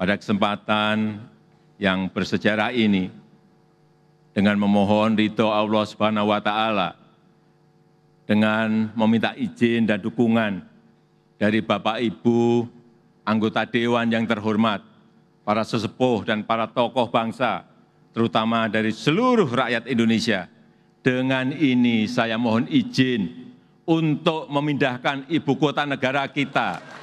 pada kesempatan yang bersejarah ini dengan memohon ridho Allah Subhanahu wa taala dengan meminta izin dan dukungan dari Bapak Ibu anggota dewan yang terhormat, para sesepuh dan para tokoh bangsa, terutama dari seluruh rakyat Indonesia. Dengan ini saya mohon izin untuk memindahkan ibu kota negara kita